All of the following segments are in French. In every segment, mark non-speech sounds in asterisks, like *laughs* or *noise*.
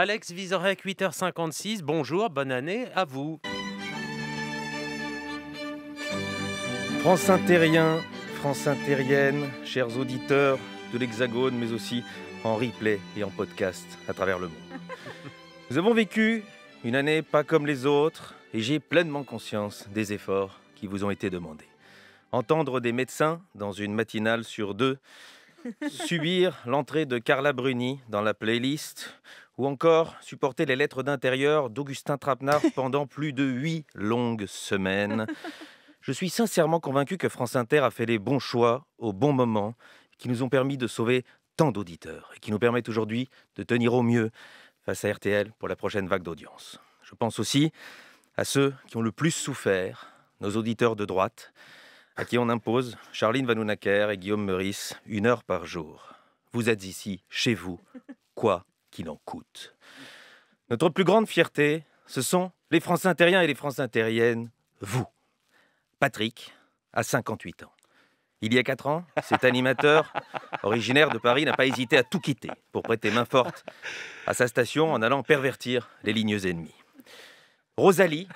Alex Vizorek, 8h56. Bonjour, bonne année à vous. France Intérien, France Intérienne, chers auditeurs de l'Hexagone, mais aussi en replay et en podcast à travers le monde. *laughs* Nous avons vécu une année pas comme les autres et j'ai pleinement conscience des efforts qui vous ont été demandés. Entendre des médecins dans une matinale sur deux subir l'entrée de Carla Bruni dans la playlist, ou encore supporter les lettres d'intérieur d'Augustin Trapenard *laughs* pendant plus de huit longues semaines. Je suis sincèrement convaincu que France Inter a fait les bons choix au bon moment, qui nous ont permis de sauver tant d'auditeurs et qui nous permettent aujourd'hui de tenir au mieux face à RTL pour la prochaine vague d'audience. Je pense aussi à ceux qui ont le plus souffert, nos auditeurs de droite, à qui on impose, Charline Vanounaker et Guillaume Meurice, une heure par jour. Vous êtes ici, chez vous, quoi qu'il en coûte. Notre plus grande fierté, ce sont les Français intériens et les Français intériennes, vous. Patrick a 58 ans. Il y a 4 ans, cet animateur, *laughs* originaire de Paris, n'a pas hésité à tout quitter pour prêter main forte à sa station en allant pervertir les lignes ennemies. Rosalie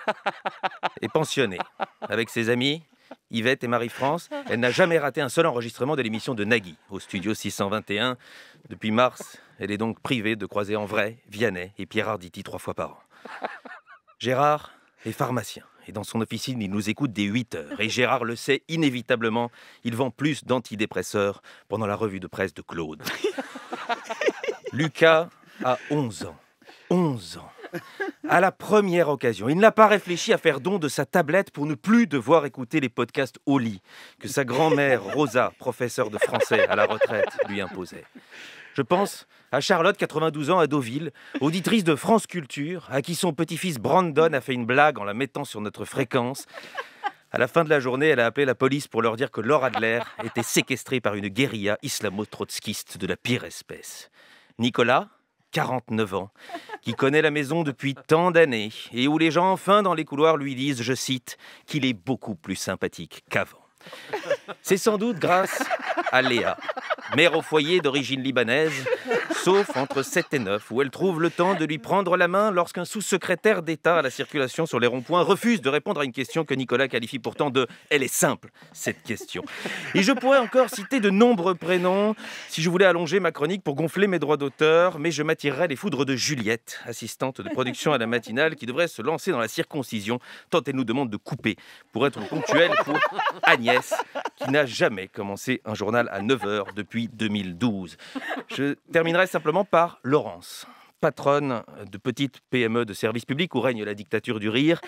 est pensionnée. Avec ses amis, Yvette et Marie-France. Elle n'a jamais raté un seul enregistrement de l'émission de Nagui au studio 621. Depuis mars, elle est donc privée de croiser en vrai Vianney et Pierre Arditi trois fois par an. Gérard est pharmacien. Et dans son officine, il nous écoute dès 8 heures. Et Gérard le sait inévitablement, il vend plus d'antidépresseurs pendant la revue de presse de Claude. Lucas a 11 ans. 11 ans à la première occasion. Il n'a pas réfléchi à faire don de sa tablette pour ne plus devoir écouter les podcasts au lit que sa grand-mère Rosa, professeure de français à la retraite, lui imposait. Je pense à Charlotte, 92 ans, à Deauville, auditrice de France Culture, à qui son petit-fils Brandon a fait une blague en la mettant sur notre fréquence. À la fin de la journée, elle a appelé la police pour leur dire que Laura Adler était séquestrée par une guérilla islamo-trotskiste de la pire espèce. Nicolas, 49 ans, qui connaît la maison depuis tant d'années et où les gens enfin dans les couloirs lui disent, je cite, qu'il est beaucoup plus sympathique qu'avant. C'est sans doute grâce à Léa, mère au foyer d'origine libanaise, sauf entre 7 et 9, où elle trouve le temps de lui prendre la main lorsqu'un sous-secrétaire d'État à la circulation sur les ronds-points refuse de répondre à une question que Nicolas qualifie pourtant de « elle est simple, cette question ». Et je pourrais encore citer de nombreux prénoms si je voulais allonger ma chronique pour gonfler mes droits d'auteur, mais je m'attirerais les foudres de Juliette, assistante de production à la matinale, qui devrait se lancer dans la circoncision, tant elle nous demande de couper, pour être ponctuelle pour Agnès, qui n'a jamais commencé un journal à 9h depuis 2012. Je terminerai simplement par Laurence patronne de petite PME de service public où règne la dictature du rire,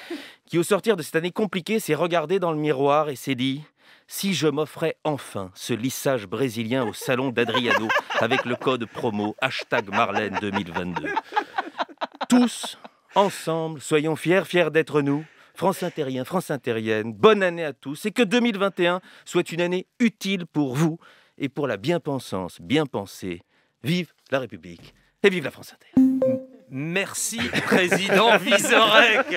qui au sortir de cette année compliquée s'est regardée dans le miroir et s'est dit Si je m'offrais enfin ce lissage brésilien au salon d'Adriano avec le code promo hashtag Marlène 2022. Tous, ensemble, soyons fiers, fiers d'être nous, France Intérienne, France Intérienne, bonne année à tous et que 2021 soit une année utile pour vous et pour la bien-pensance, bien pensée. Vive la République et vive la France Inter. Merci, président Vizorek.